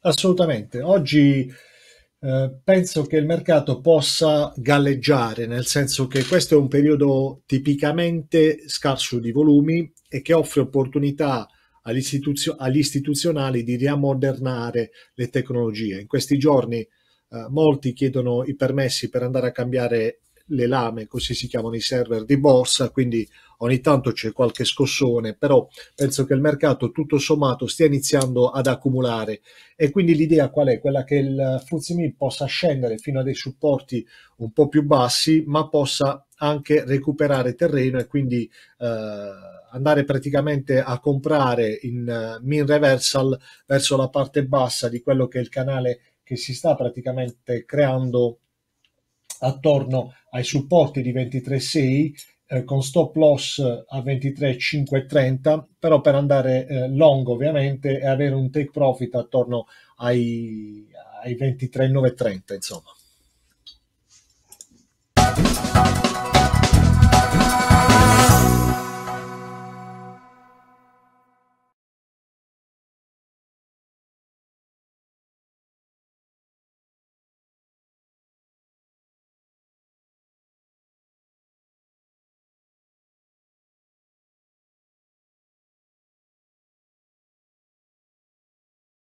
Assolutamente. Oggi eh, penso che il mercato possa galleggiare, nel senso che questo è un periodo tipicamente scarso di volumi e che offre opportunità agli, istituzionali di riammodernare le tecnologie. In questi giorni eh, molti chiedono i permessi per andare a cambiare le lame, così si chiamano i server di borsa, quindi ogni tanto c'è qualche scossone, però penso che il mercato tutto sommato stia iniziando ad accumulare e quindi l'idea qual è? Quella che il Fuzimi possa scendere fino a dei supporti un po' più bassi, ma possa anche recuperare terreno e quindi eh, andare praticamente a comprare in uh, min reversal verso la parte bassa di quello che è il canale che si sta praticamente creando attorno ai supporti di 23,6 eh, con stop loss a 23,530 però per andare eh, long ovviamente e avere un take profit attorno ai, ai 23,930 insomma